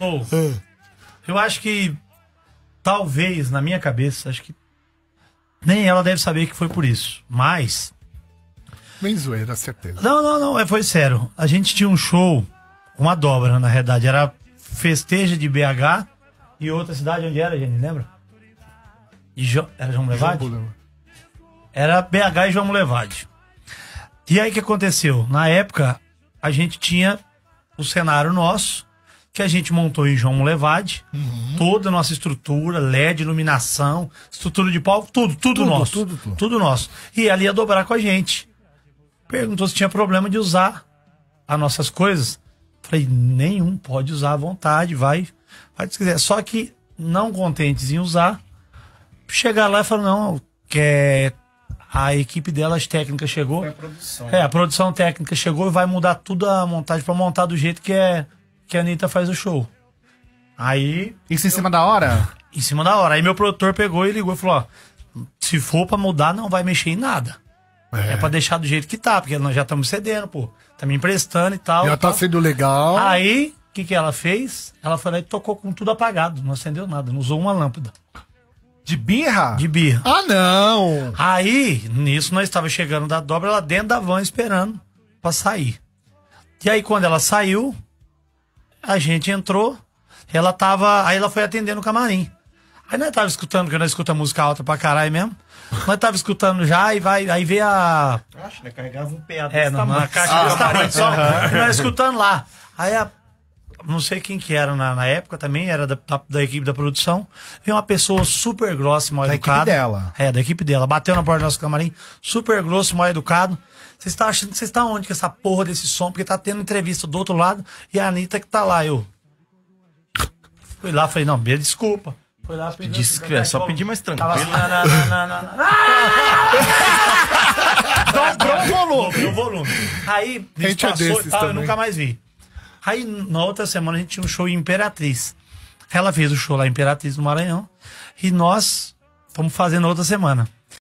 Oh, eu acho que talvez, na minha cabeça, acho que nem ela deve saber que foi por isso. Mas. Bem zoeira, certeza. Não, não, não. É, foi sério. A gente tinha um show, uma dobra, na realidade. Era festeja de BH e outra cidade onde era, gente, lembra? E jo... Era João Levade? Era BH e João Levade. E aí o que aconteceu? Na época, a gente tinha o cenário nosso que a gente montou em João Levade. Uhum. Toda a nossa estrutura, LED, iluminação, estrutura de palco, tudo, tudo, tudo nosso. Tudo, tudo. tudo nosso. E ela ia dobrar com a gente. Perguntou se tinha problema de usar as nossas coisas. Falei, nenhum, pode usar à vontade, vai, vai se quiser. Só que, não contentes em usar, chegar lá e falar, não, quer a equipe dela, técnica chegou. Foi a produção. É, a produção técnica chegou e vai mudar tudo a montagem para montar do jeito que é que a Anitta faz o show. Aí. Isso em cima da hora? Em cima da hora. Aí meu produtor pegou e ligou e falou: ó, se for pra mudar, não vai mexer em nada. É, é pra deixar do jeito que tá, porque nós já estamos cedendo, pô. Tá me emprestando e tal. Já e tá tal. sendo legal. Aí, o que, que ela fez? Ela foi lá e tocou com tudo apagado, não acendeu nada, não usou uma lâmpada. De birra? De birra. Ah, não! Aí, nisso, nós estava chegando da dobra, ela dentro da van esperando pra sair. E aí, quando ela saiu, a gente entrou, ela tava. Aí ela foi atendendo o camarim. Aí nós tava escutando, que nós escutamos música alta pra caralho mesmo. Nós tava escutando já e vai, aí vê a. Acho, né? Carregava um PA é, tamanho. caixa ah, desse tamanho, só. Uhum. Nós escutando lá. Aí a não sei quem que era na, na época também, era da, da, da, equipe da produção. Vem uma pessoa super grossa, mal educada. Da equipe dela. É, da equipe dela. Bateu na porta do nosso camarim, super grosso, mal educado. Vocês estão tá achando que vocês estão tá onde com essa porra desse som? Porque tá tendo entrevista do outro lado e a Anitta que tá lá. Eu. Fui lá, falei, não, me desculpa. Foi lá pedi. Disse que é só pedir mais tranquilo. Tava assim, na, na, na, Dobrou o volume. Dobrou volume. Aí, a gente passou e tal, também. eu nunca mais vi. Aí na outra semana a gente tinha um show em Imperatriz. Ela fez o show lá em Imperatriz, no Maranhão. E nós fomos fazendo outra semana.